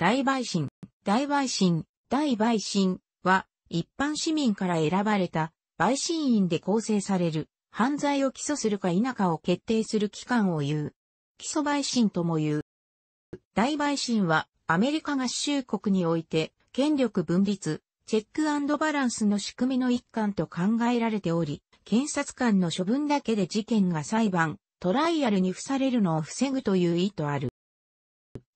大陪審、大陪審、大陪審は、一般市民から選ばれた、陪審員で構成される、犯罪を起訴するか否かを決定する機関を言う。起訴陪審とも言う。大陪審は、アメリカ合衆国において、権力分立、チェックバランスの仕組みの一環と考えられており、検察官の処分だけで事件が裁判、トライアルに付されるのを防ぐという意図ある。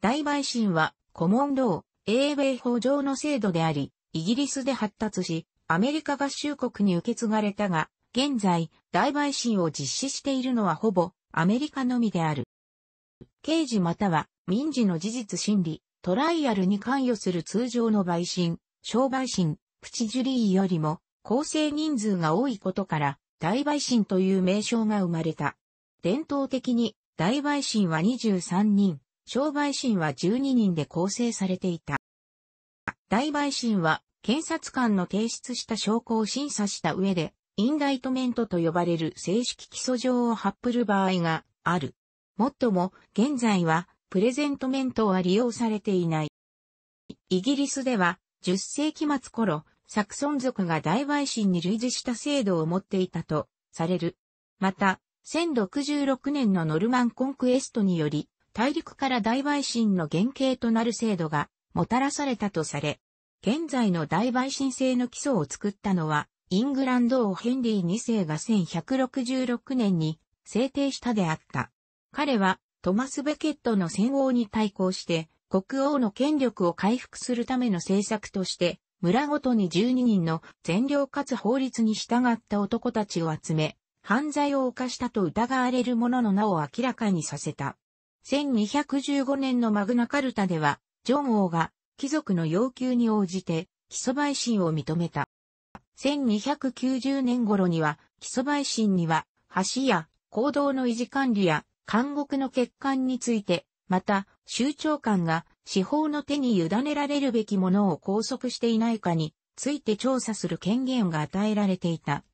大陪審はコモンロー、英米法上の制度であり、イギリスで発達し、アメリカ合衆国に受け継がれたが、現在、大陪審を実施しているのはほぼ、アメリカのみである。刑事または、民事の事実審理、トライアルに関与する通常の陪審、小陪審、プチジュリーよりも、構成人数が多いことから、大陪審という名称が生まれた。伝統的に、大陪審は23人、商売審は12人で構成されていた。大陪審は、検察官の提出した証拠を審査した上で、インダイトメントと呼ばれる正式起訴状を発布る場合がある。もっとも、現在は、プレゼントメントは利用されていない。イギリスでは、10世紀末頃、サクソン族が大陪審に類似した制度を持っていたと、される。また、1066年のノルマンコンクエストにより、大陸から大陪審の原型となる制度がもたらされたとされ、現在の大陪審制の基礎を作ったのは、イングランド王ヘンリー2世が1166年に制定したであった。彼はトマス・ベケットの戦王に対抗して、国王の権力を回復するための政策として、村ごとに12人の善良かつ法律に従った男たちを集め、犯罪を犯したと疑われる者の名を明らかにさせた。1215年のマグナカルタでは、ジョン王が貴族の要求に応じて基礎陪審を認めた。1290年頃には基礎陪審には橋や行動の維持管理や監獄の欠陥について、また、州長官が司法の手に委ねられるべきものを拘束していないかについて調査する権限が与えられていた。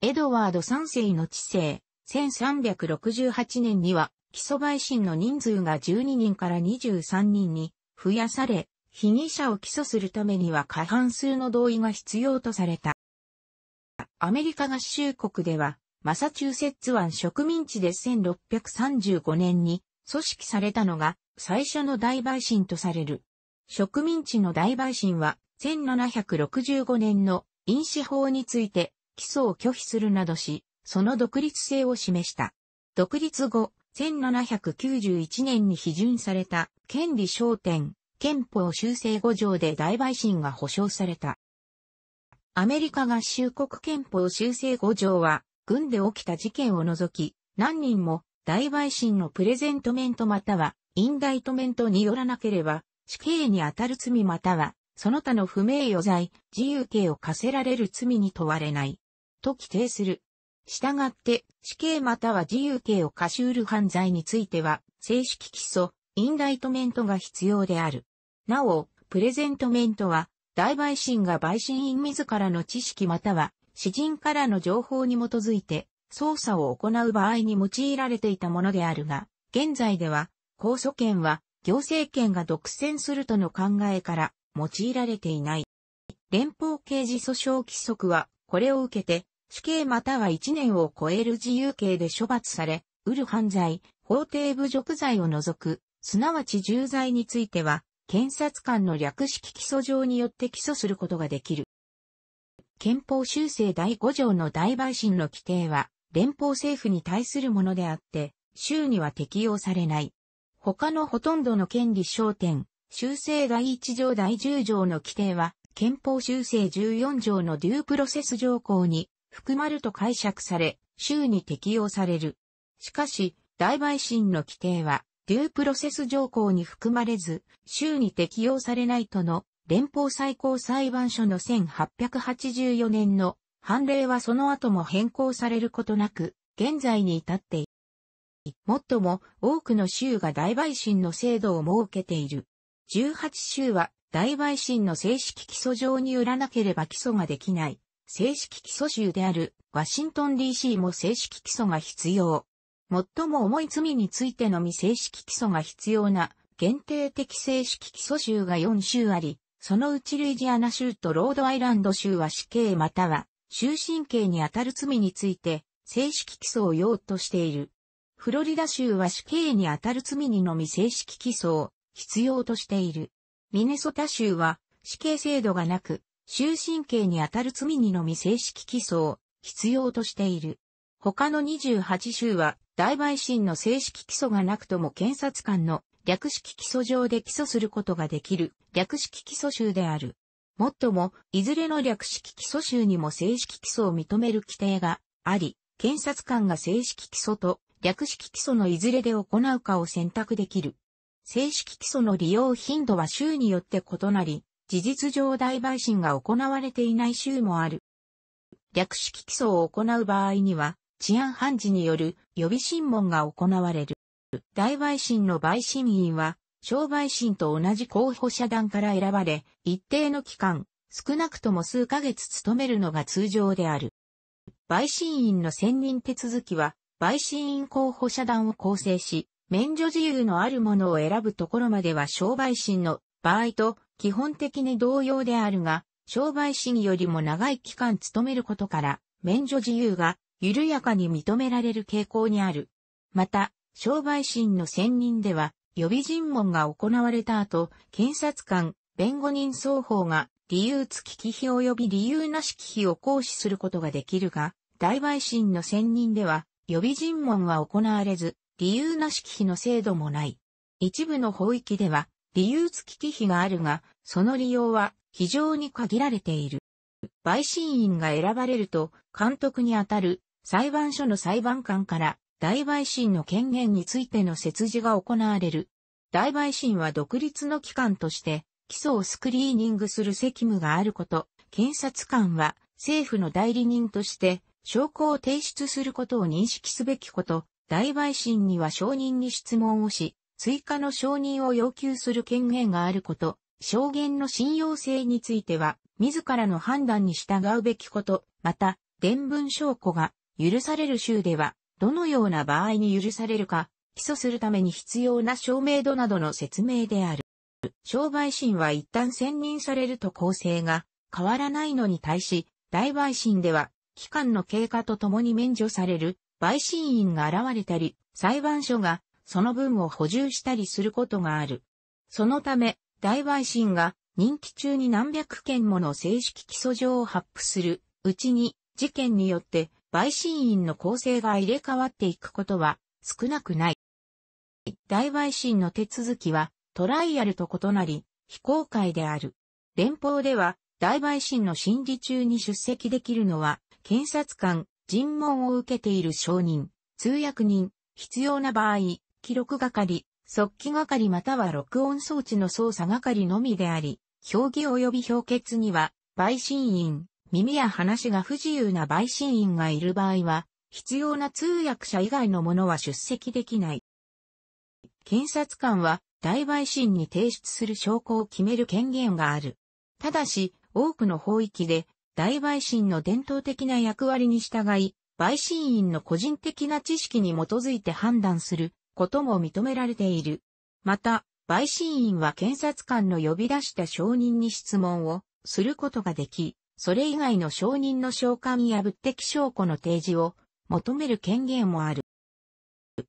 エドワード3世の治世、1368年には基礎陪審の人数が12人から23人に増やされ、被疑者を起訴するためには過半数の同意が必要とされた。アメリカ合衆国では、マサチューセッツ湾植民地で1635年に組織されたのが最初の大陪審とされる。植民地の大陪審は1765年の飲酒法について起訴を拒否するなどし、その独立性を示した。独立後、1791年に批准された、権利焦点、憲法修正5条で大陪審が保障された。アメリカ合衆国憲法修正5条は、軍で起きた事件を除き、何人も大陪審のプレゼントメントまたは、インダイトメントによらなければ、死刑に当たる罪または、その他の不名誉罪、自由刑を課せられる罪に問われない。と規定する。したがって、死刑または自由刑を過し得る犯罪については、正式起訴、インライトメントが必要である。なお、プレゼントメントは、大陪審が陪審員自らの知識または、詩人からの情報に基づいて、捜査を行う場合に用いられていたものであるが、現在では、控訴権は、行政権が独占するとの考えから、用いられていない。連邦刑事訴訟規則は、これを受けて、死刑または1年を超える自由刑で処罰され、売る犯罪、法廷侮辱罪を除く、すなわち重罪については、検察官の略式起訴状によって起訴することができる。憲法修正第5条の大陪審の規定は、連邦政府に対するものであって、州には適用されない。他のほとんどの権利焦点、修正第1条第10条の規定は、憲法修正14条のデュープロセス条項に含まると解釈され、州に適用される。しかし、大陪審の規定は、デュープロセス条項に含まれず、州に適用されないとの連邦最高裁判所の1884年の判例はその後も変更されることなく、現在に至っている。もっとも多くの州が大陪審の制度を設けている。18州は大陪審の正式起訴状に売らなければ起訴ができない正式起訴州であるワシントン DC も正式起訴が必要。最も重い罪についてのみ正式起訴が必要な限定的正式起訴州が4州あり、そのうちルイジアナ州とロードアイランド州は死刑または終身刑にあたる罪について正式起訴を要としている。フロリダ州は死刑にあたる罪にのみ正式起訴を必要としている。ミネソタ州は死刑制度がなく、終身刑にあたる罪にのみ正式起訴を必要としている。他の28州は、大陪審の正式起訴がなくとも検察官の略式起訴上で起訴することができる略式起訴州である。もっとも、いずれの略式起訴州にも正式起訴を認める規定があり、検察官が正式起訴と略式起訴のいずれで行うかを選択できる。正式起訴の利用頻度は州によって異なり、事実上大陪審が行われていない州もある。略式起訴を行う場合には、治安判事による予備審問が行われる。大陪審の陪審員は、小陪審と同じ候補者団から選ばれ、一定の期間、少なくとも数ヶ月務めるのが通常である。陪審員の選任手続きは、陪審員候補者団を構成し、免除自由のあるものを選ぶところまでは小陪審の場合と基本的に同様であるが、商売審よりも長い期間勤めることから、免除自由が緩やかに認められる傾向にある。また、商売審の選任では、予備尋問が行われた後、検察官、弁護人双方が理由付き忌避及び理由なし忌避を行使することができるが、大陪審の選任では予備尋問は行われず、理由なし忌避の制度もない。一部の法域では、理由付き忌避があるが、その利用は非常に限られている。陪審員が選ばれると、監督にあたる裁判所の裁判官から大陪審の権限についての説示が行われる。大陪審は独立の機関として、起訴をスクリーニングする責務があること、検察官は政府の代理人として、証拠を提出することを認識すべきこと、大陪審には証人に質問をし、追加の承認を要求する権限があること、証言の信用性については、自らの判断に従うべきこと、また、伝聞証拠が許される州では、どのような場合に許されるか、起訴するために必要な証明度などの説明である。商売審は一旦選任されると構成が変わらないのに対し、大陪審では、期間の経過とともに免除される陪審員が現れたり、裁判所がその分を補充したりすることがある。そのため、大陪審が任期中に何百件もの正式起訴状を発布するうちに、事件によって陪審員の構成が入れ替わっていくことは少なくない。大陪審の手続きはトライアルと異なり、非公開である。連邦では、大陪審の審理中に出席できるのは、検察官、尋問を受けている証人、通訳人、必要な場合、記録係、速記係または録音装置の操作係のみであり、評議及び評決には、陪審員、耳や話が不自由な陪審員がいる場合は、必要な通訳者以外の者は出席できない。検察官は、大陪審に提出する証拠を決める権限がある。ただし、多くの法域で、大陪審の伝統的な役割に従い、陪審員の個人的な知識に基づいて判断することも認められている。また、陪審員は検察官の呼び出した証人に質問をすることができ、それ以外の証人の召喚や物的証拠の提示を求める権限もある。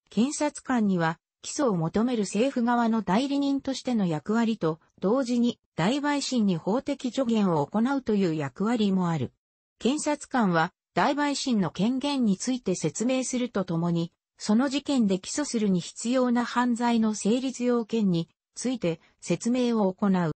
検察官には起訴を求める政府側の代理人としての役割と同時に大陪審に法的助言を行うという役割もある。検察官は大陪審の権限について説明するとともにその事件で起訴するに必要な犯罪の成立要件について説明を行う。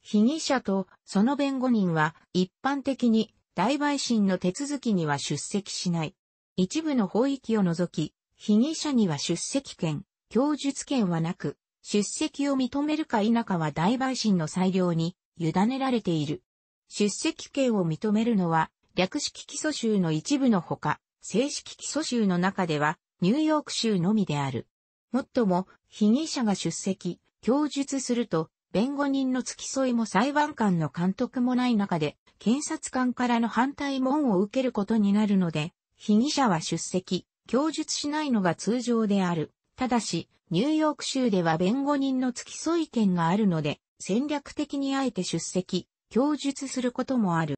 被疑者とその弁護人は一般的に大陪審の手続きには出席しない。一部の法域を除き、被疑者には出席権、供述権はなく、出席を認めるか否かは大陪審の裁量に委ねられている。出席権を認めるのは略式起訴集の一部のほか、正式起訴州の中では、ニューヨーク州のみである。もっとも、被疑者が出席、供述すると、弁護人の付き添いも裁判官の監督もない中で、検察官からの反対問を受けることになるので、被疑者は出席、供述しないのが通常である。ただし、ニューヨーク州では弁護人の付き添い権があるので、戦略的にあえて出席、供述することもある。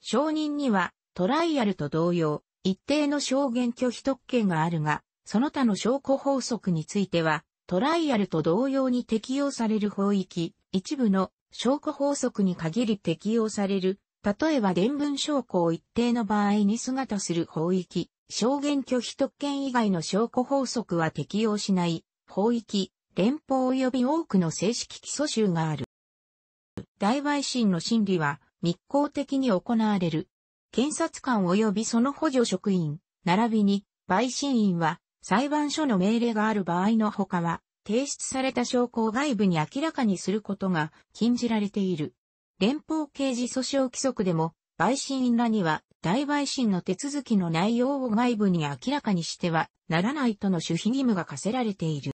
証人には、トライアルと同様、一定の証言拒否特権があるが、その他の証拠法則については、トライアルと同様に適用される法域、一部の証拠法則に限り適用される、例えば伝聞証拠を一定の場合に姿する法域、証言拒否特権以外の証拠法則は適用しない法域、連邦及び多くの正式基礎集がある。大陪審の審理は密航的に行われる。検察官及びその補助職員、並びに、陪審員は、裁判所の命令がある場合のほかは、提出された証拠を外部に明らかにすることが禁じられている。連邦刑事訴訟規則でも、陪審員らには、大陪審の手続きの内容を外部に明らかにしてはならないとの守秘義務が課せられている。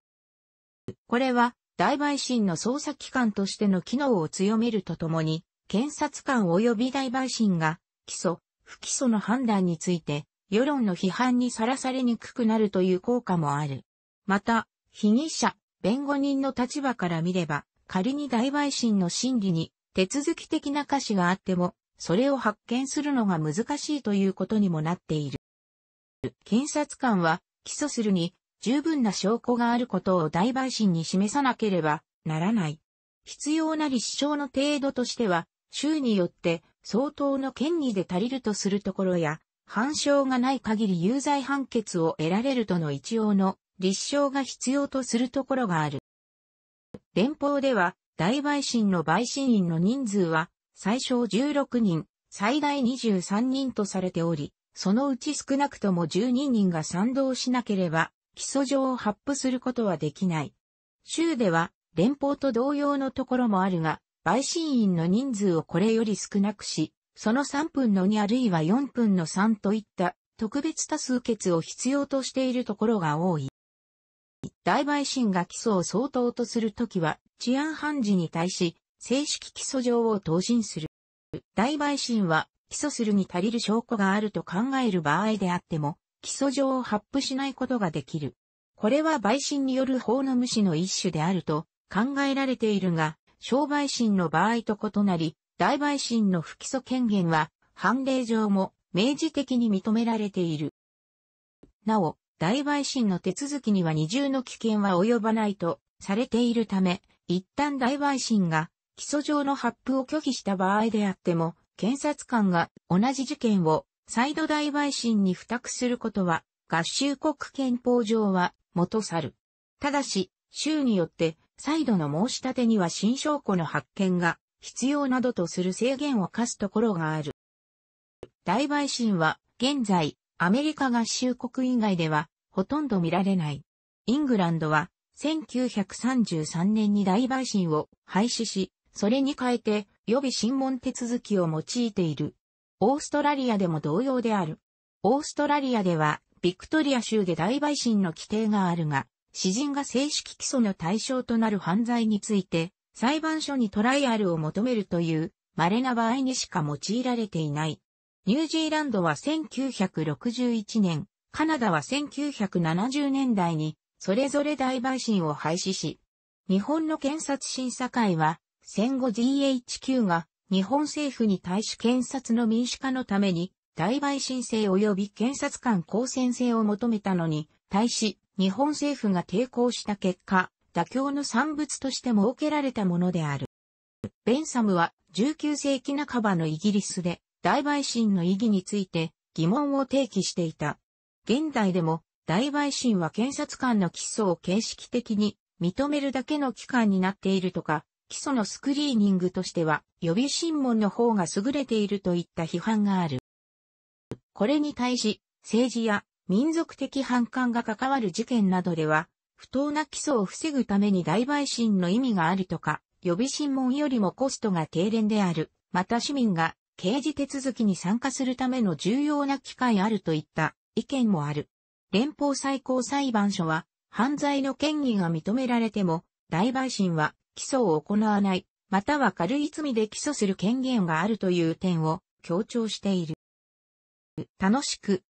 これは、大陪審の捜査機関としての機能を強めるとともに、検察官及び大陪審が、起訴、不起訴の判断について、世論の批判にさらされにくくなるという効果もある。また、被疑者、弁護人の立場から見れば、仮に大陪審の審理に手続き的な瑕疵があっても、それを発見するのが難しいということにもなっている。検察官は、起訴するに十分な証拠があることを大陪審に示さなければならない。必要な立証の程度としては、州によって相当の権利で足りるとするところや、反証がない限り有罪判決を得られるとの一応の立証が必要とするところがある。連邦では、大陪審の陪審員の人数は、最小16人、最大23人とされており、そのうち少なくとも12人が賛同しなければ、起訴状を発布することはできない。州では、連邦と同様のところもあるが、陪審員の人数をこれより少なくし、その3分の2あるいは4分の3といった特別多数決を必要としているところが多い。大陪審が起訴を相当とするときは、治安判事に対し、正式起訴状を答申する。大陪審は、起訴するに足りる証拠があると考える場合であっても、起訴状を発布しないことができる。これは陪審による法の無視の一種であると考えられているが、小陪審の場合と異なり、大陪審の不起訴権限は、判例上も明示的に認められている。なお、大陪審の手続きには二重の危険は及ばないとされているため、一旦大陪審が起訴状の発布を拒否した場合であっても、検察官が同じ事件を再度大陪審に付託することは、合衆国憲法上は元去る。ただし、州によって再度の申し立てには新証拠の発見が必要などとする制限を課すところがある。大陪審は現在アメリカ合衆国以外ではほとんど見られない。イングランドは1933年に大陪審を廃止し、それに変えて予備審問手続きを用いている。オーストラリアでも同様である。オーストラリアではビクトリア州で大陪審の規定があるが、詩人が正式起訴の対象となる犯罪について、裁判所にトライアルを求めるという稀な場合にしか用いられていない。ニュージーランドは1961年、カナダは1970年代に、それぞれ大陪審を廃止し、日本の検察審査会は、戦後 GHQ が日本政府に対し検察の民主化のために、大陪審制及び検察官公選制を求めたのに、対し、日本政府が抵抗した結果、妥協の産物として設けられたものである。ベンサムは19世紀半ばのイギリスで大陪審の意義について疑問を提起していた。現代でも大陪審は検察官の起訴を形式的に認めるだけの機関になっているとか、基礎のスクリーニングとしては予備審問の方が優れているといった批判がある。これに対し、政治や民族的反感が関わる事件などでは、不当な起訴を防ぐために大陪審の意味があるとか、予備審問よりもコストが低廉である。また市民が刑事手続きに参加するための重要な機会あるといった意見もある。連邦最高裁判所は犯罪の権威が認められても大陪審は起訴を行わない、または軽い罪で起訴する権限があるという点を強調している。楽しく